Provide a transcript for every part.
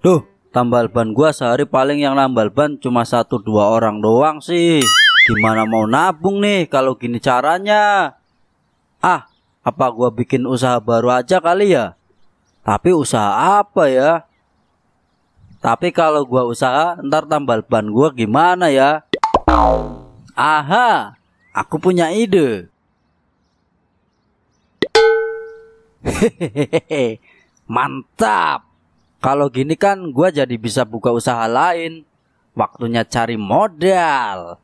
Duh, tambal ban gua sehari paling yang nambal ban cuma satu dua orang doang sih. Gimana mau nabung nih kalau gini caranya? Ah, apa gua bikin usaha baru aja kali ya? Tapi usaha apa ya? Tapi kalau gua usaha, ntar tambal ban gua gimana ya? Aha, aku punya ide. Hehehe, mantap. Kalau gini kan gue jadi bisa buka usaha lain. Waktunya cari modal.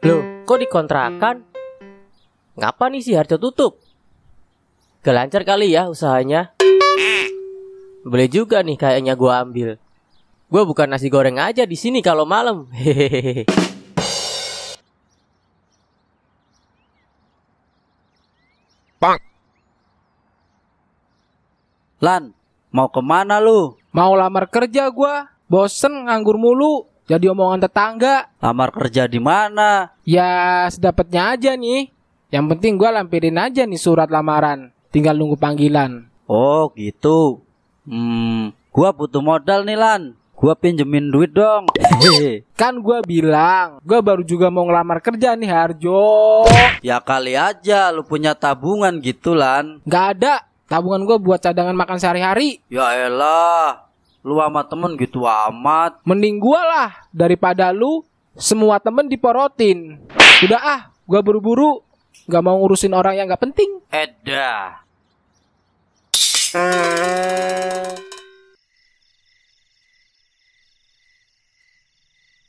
Loh, kok dikontrakan? Ngapa nih si Harjo tutup? Gak kali ya usahanya. Boleh juga nih kayaknya gue ambil. Gue bukan nasi goreng aja di sini kalau malam. Hehehe. Pak. Lan, mau kemana lu? Mau lamar kerja gue? Bosen nganggur mulu. Jadi omongan tetangga. Lamar kerja di mana? Ya, sedapatnya aja nih. Yang penting gue lampirin aja nih surat lamaran. Tinggal nunggu panggilan. Oh, gitu. Hmm, gua butuh modal nih, Lan gua pinjemin duit dong. Hehehe. Kan gua bilang, gua baru juga mau ngelamar kerja nih Harjo. Ya kali aja lu punya tabungan gitu lan. Nggak ada. Tabungan gua buat cadangan makan sehari-hari. Ya elah. Lu amat temen gitu amat. Mending gua lah daripada lu semua temen diporotin. Udah ah, gua buru-buru. Gak mau ngurusin orang yang nggak penting. Edah.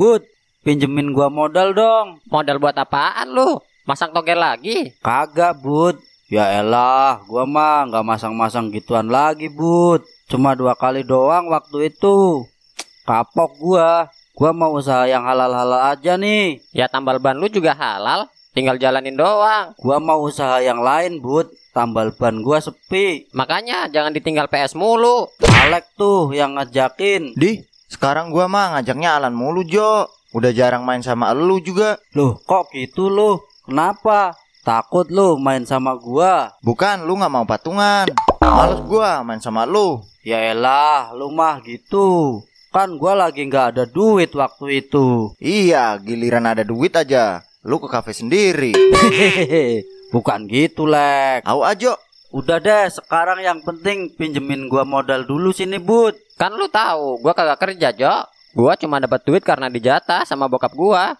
Bud, pinjemin gua modal dong. Modal buat apaan lu? Masang togel lagi? Kagak, Bud. Ya elah, gua mah nggak masang-masang gituan lagi, Bud. Cuma dua kali doang waktu itu. Kapok gua. Gua mau usaha yang halal-halal aja nih. Ya tambal ban lu juga halal. Tinggal jalanin doang. Gua mau usaha yang lain, Bud. Tambal ban gua sepi. Makanya jangan ditinggal PS mulu. Alek tuh yang ngajakin. Di, sekarang gua mah ngajaknya Alan mulu, Jo. Udah jarang main sama lu juga. Loh, kok gitu lu? Kenapa? Takut lu main sama gua? Bukan, lu gak mau patungan. Males gua main sama lu. Yaelah, lu mah gitu. Kan gua lagi gak ada duit waktu itu. Iya, giliran ada duit aja. Lu ke kafe sendiri. Bukan gitu, Lek. Au ajo. Udah deh, sekarang yang penting pinjemin gua modal dulu sini, Bud. Kan lu tahu, gua kagak kerja, Jo. Gua cuma dapat duit karena dijatah sama bokap gua.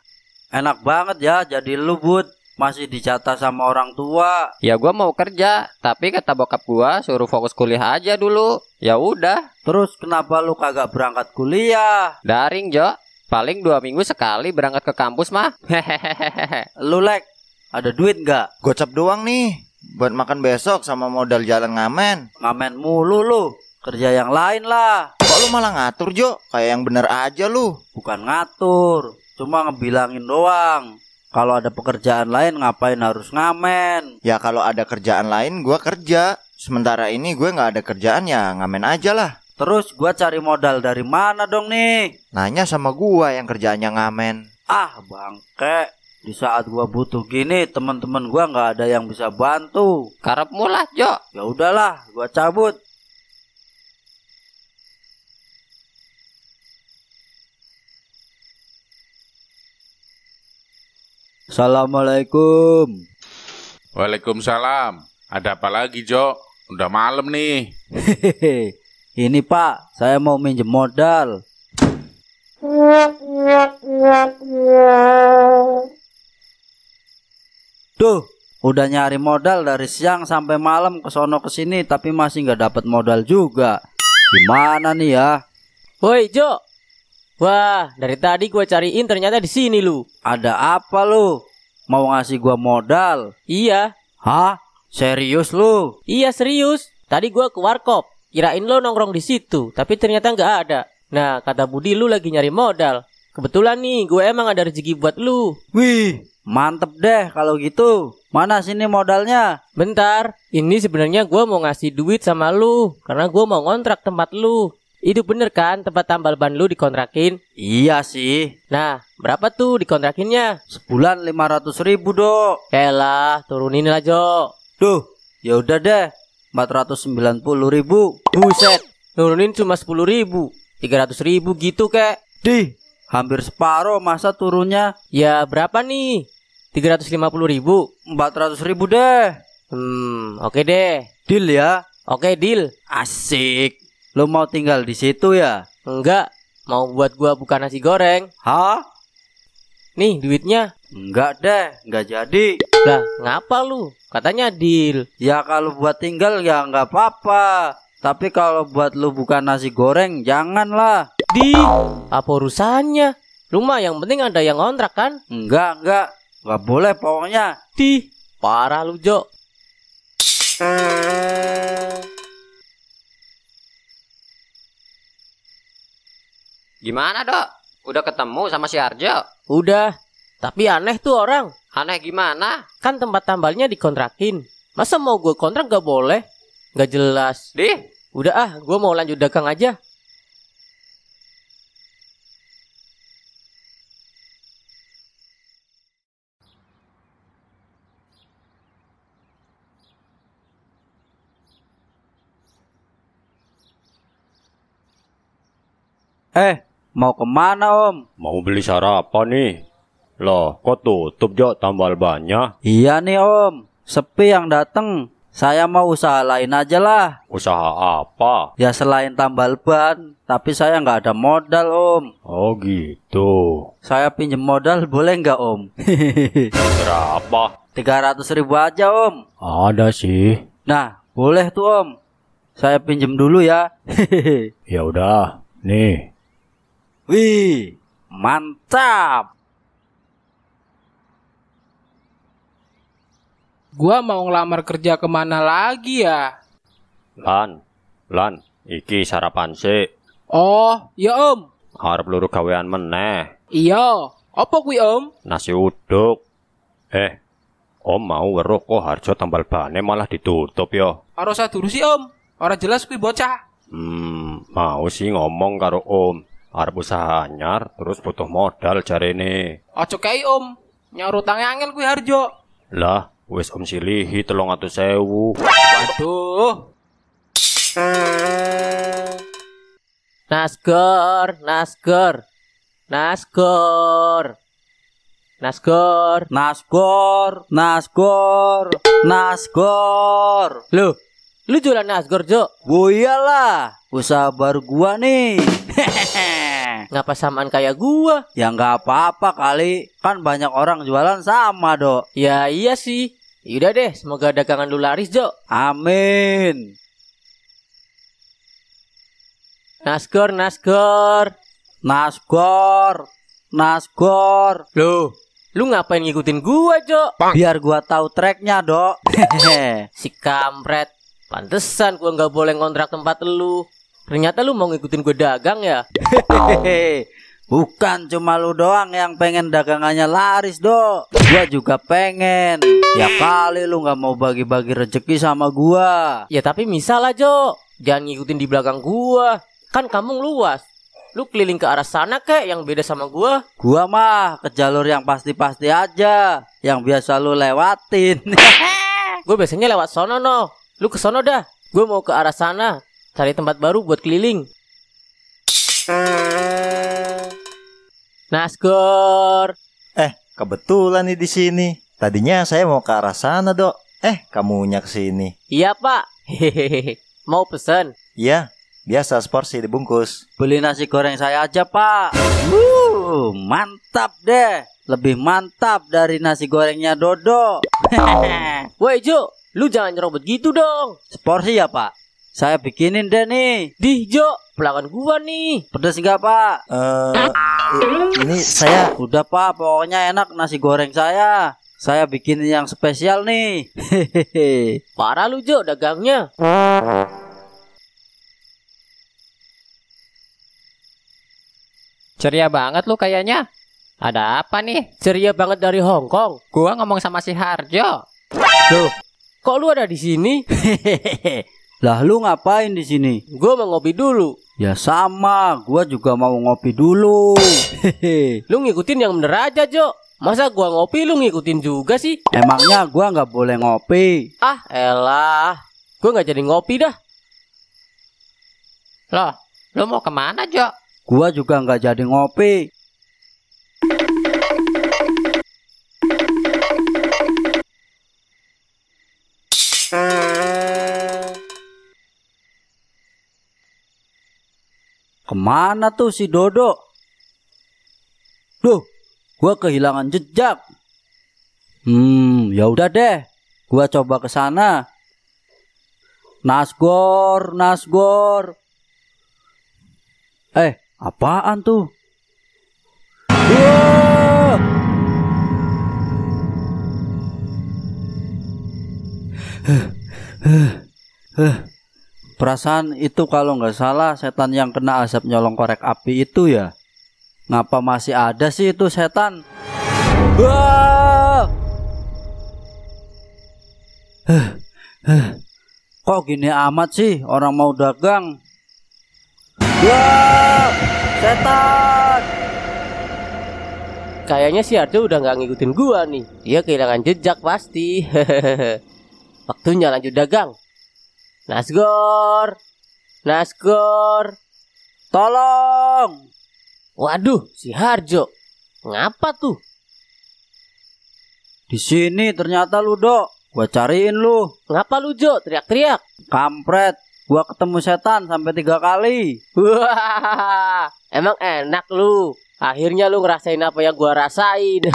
Enak banget ya jadi lu, Bud. Masih dijatah sama orang tua. Ya gua mau kerja, tapi kata bokap gua suruh fokus kuliah aja dulu. Ya udah. Terus kenapa lu kagak berangkat kuliah? Daring, Jo. Paling dua minggu sekali berangkat ke kampus mah. Hehehehe. Lu lek, ada duit nggak? Gocap doang nih buat makan besok sama modal jalan ngamen. Ngamen mulu lu, kerja yang lain lah. Kok lu malah ngatur, Jo? Kayak yang bener aja lu. Bukan ngatur, cuma ngebilangin doang. Kalau ada pekerjaan lain ngapain harus ngamen? Ya kalau ada kerjaan lain gua kerja. Sementara ini gue nggak ada kerjaan ya ngamen aja lah. Terus gue cari modal dari mana dong nih? Nanya sama gue yang kerjaannya ngamen. Ah, bangke di saat gua butuh gini teman-teman gua nggak ada yang bisa bantu karep mulah Jo ya udahlah gua cabut Assalamualaikum Waalaikumsalam ada apa lagi Jo udah malam nih Hehehe. ini Pak saya mau minjem modal Duh, udah nyari modal dari siang sampai malam ke sono ke sini tapi masih nggak dapat modal juga. Gimana nih ya? Woi, Jo. Wah, dari tadi gue cariin ternyata di sini lu. Ada apa lu? Mau ngasih gua modal? Iya. Hah? Serius lu? Iya, serius. Tadi gua ke warkop. Kirain lo nongkrong di situ, tapi ternyata nggak ada. Nah, kata Budi lu lagi nyari modal. Kebetulan nih, gue emang ada rezeki buat lu. Wih, Mantep deh kalau gitu. Mana sini modalnya? Bentar, ini sebenarnya gue mau ngasih duit sama lu karena gue mau ngontrak tempat lu. Itu bener kan tempat tambal ban lu dikontrakin? Iya sih. Nah, berapa tuh dikontrakinnya? Sebulan 500 ribu dok. Yalah, turunin aja. Duh, ya udah deh. 490 ribu. Buset, turunin cuma 10 ribu. 300 ribu gitu kek. Dih, hampir separuh masa turunnya. Ya berapa nih? Tiga ratus lima puluh ribu. Empat ratus ribu deh. Hmm, oke okay deh. Deal ya. Oke okay, deal. Asik. Lo mau tinggal di situ ya? Enggak. Mau buat gua buka nasi goreng. Hah? Nih duitnya. Enggak deh, enggak jadi. Lah, ngapa lu? Katanya deal. Ya kalau buat tinggal ya enggak apa-apa. Tapi kalau buat lu buka nasi goreng, janganlah. Di apa urusannya? Rumah yang penting ada yang kontrak kan? Enggak, enggak. Gak boleh pokoknya. Di parah lu, Jo. Gimana, Dok? Udah ketemu sama si Arjo? Udah. Tapi aneh tuh orang. Aneh gimana? Kan tempat tambalnya dikontrakin. Masa mau gue kontrak gak boleh? Gak jelas. Di? Udah ah, gue mau lanjut dagang aja. Eh, mau kemana om? Mau beli sarapan nih. Loh, kok tutup jok tambal banyak? Iya nih om, sepi yang dateng. Saya mau usaha lain aja lah. Usaha apa? Ya selain tambal ban, tapi saya nggak ada modal om. Oh gitu. Saya pinjem modal boleh nggak om? Berapa? Tiga ratus ribu aja om. Ada sih. Nah, boleh tuh om. Saya pinjem dulu ya. ya udah, nih Wih, mantap. Gua mau ngelamar kerja kemana lagi ya? Lan, Lan, iki sarapan sih. Oh, ya om. Harap luruh gawean meneh. Iya, apa kuwi om? Nasi uduk. Eh, om mau weruh kok harjo tambal bane malah ditutup ya. Harus saduru sih om, orang jelas kuwi bocah. Hmm, mau sih ngomong karo om. Arep usaha anyar terus butuh modal jarene. Aja kei Om. Nyaur utange angel kuwi Harjo. Lah, wis Om silihi sewu. Waduh. Nasgor, Nasgor. Nasgor. Nasgor, Nasgor, Nasgor, Nasgor. Loh, lu jualan Nasgor, Jo? Oh iyalah, usaha baru gua nih. Hehehe. Gak Ngapa samaan kayak gua? Ya nggak apa-apa kali. Kan banyak orang jualan sama, Dok. Ya iya sih. Yaudah deh, semoga dagangan lu laris, Jo. Amin. Nasgor, nasgor. Nasgor. Nasgor. Lu, lu ngapain ngikutin gua, Jo? Biar gua tahu tracknya, Dok. si kampret. Pantesan gua nggak boleh ngontrak tempat lu. Ternyata lu mau ngikutin gue dagang ya? Bukan cuma lu doang yang pengen dagangannya laris do Gua juga pengen Ya kali lu gak mau bagi-bagi rezeki sama gua Ya tapi misal aja Jangan ngikutin di belakang gua Kan kamu luas Lu keliling ke arah sana kek yang beda sama gua Gua mah ke jalur yang pasti-pasti aja Yang biasa lu lewatin Gue biasanya lewat sono no Lu ke sono dah Gue mau ke arah sana Cari tempat baru buat keliling. Naskor. Eh, kebetulan nih di sini. Tadinya saya mau ke arah sana, Dok. Eh, kamunya ke sini. Iya, Pak. Hehehe. Mau pesan? Iya, biasa seporsi dibungkus. Beli nasi goreng saya aja, Pak. Woo mantap deh. Lebih mantap dari nasi gorengnya Dodo. Woi, Ju, lu jangan nyerobot gitu dong. Seporsi ya, Pak? Saya bikinin deh nih. Dih, Jo, pelanggan gua nih. Pedas enggak, Pak? Eh, ini saya udah, Pak. Pokoknya enak nasi goreng saya. Saya bikin yang spesial nih. Hehehe. Parah lu, Jo, dagangnya. Ceria banget lu kayaknya. Ada apa nih? Ceria banget dari Hong Kong. Gua ngomong sama si Harjo. Tuh. kok lu ada di sini? Hehehe. Lah lu ngapain di sini? Gua mau ngopi dulu. Ya sama, gua juga mau ngopi dulu. Hehe. Lu ngikutin yang bener aja, Jo. Masa gua ngopi lu ngikutin juga sih? Emangnya gua nggak boleh ngopi? Ah, elah. Gua nggak jadi ngopi dah. Loh, lu mau kemana, Jo? Gua juga nggak jadi ngopi. Mana tuh si Dodo? Duh, gua kehilangan jejak. Hmm, ya udah deh. Gua coba ke sana. Nasgor, Nasgor. Eh, apaan tuh? Huh, huh, huh perasaan itu kalau nggak salah setan yang kena asap nyolong korek api itu ya ngapa masih ada sih itu setan Wah! kok gini amat sih orang mau dagang Wah! setan kayaknya sih ada udah nggak ngikutin gua nih dia kehilangan jejak pasti waktunya lanjut dagang Nasgor, Nasgor, tolong. Waduh, si Harjo. Ngapa tuh? Di sini ternyata lu, Dok. Gua cariin lu. Ngapa lu, Jo? Teriak-teriak. Kampret, gua ketemu setan sampai tiga kali. emang enak lu. Akhirnya lu ngerasain apa yang gua rasain.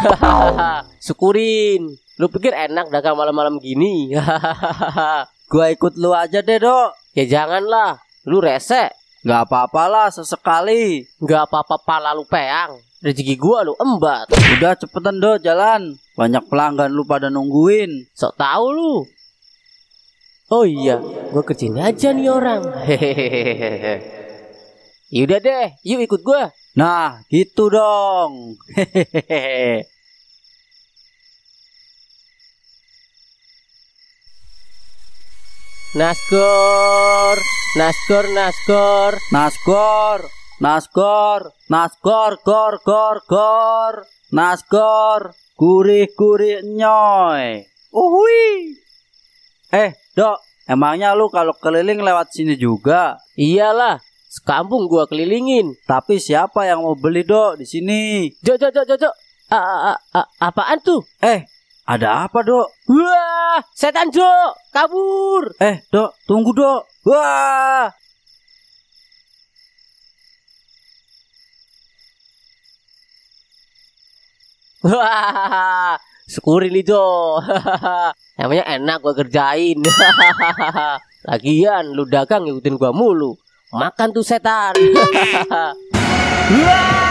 Syukurin. Lu pikir enak dagang malam-malam gini. Gua ikut lu aja deh, Dok. Ya janganlah. Lu rese. Gak apa-apalah sesekali. Gak apa-apa pala lu peang. Rezeki gua lu embat. Udah cepetan, Dok, jalan. Banyak pelanggan lu pada nungguin. Sok tahu lu. Oh iya, gua kecil aja nih orang. Hehehehe. Yaudah deh, yuk ikut gua. Nah, gitu dong. Hehehehehe. Naskor, naskor, naskor, naskor, naskor, naskor, gor, gor, gor, naskor, gurih, gurih, nyoy. Uhui. Eh, dok, emangnya lu kalau keliling lewat sini juga? Iyalah, sekampung gua kelilingin. Tapi siapa yang mau beli, dok, di sini? Jok, jok, jok, jok, jok. A -a -a -a Apaan tuh? Eh, ada apa, Dok? Wah, setan, Dok. Kabur. Eh, Dok, tunggu, Dok. Wah. Wah, sekurin itu. Namanya enak gua kerjain. Lagian lu dagang ngikutin gua mulu. Makan tuh setan. Wah!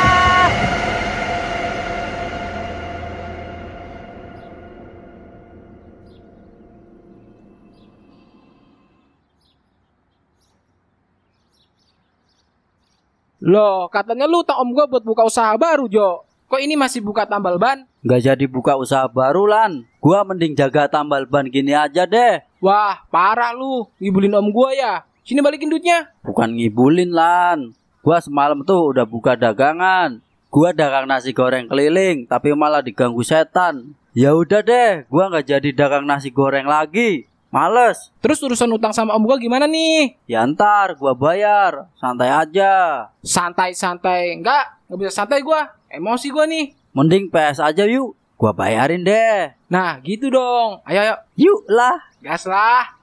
Loh, katanya lu tak om gue buat buka usaha baru, Jo. Kok ini masih buka tambal ban? Gak jadi buka usaha baru, Lan. Gua mending jaga tambal ban gini aja deh. Wah, parah lu. Ngibulin om gue ya. Sini balikin duitnya. Bukan ngibulin, Lan. Gua semalam tuh udah buka dagangan. Gua dagang nasi goreng keliling, tapi malah diganggu setan. Ya udah deh, gua nggak jadi dagang nasi goreng lagi. Males. Terus urusan utang sama om gua gimana nih? Ya ntar gua bayar. Santai aja. Santai-santai. Enggak, enggak bisa santai gua. Emosi gua nih. Mending PS aja yuk. Gua bayarin deh. Nah, gitu dong. Ayo, ayo. Yuk lah. Gas lah.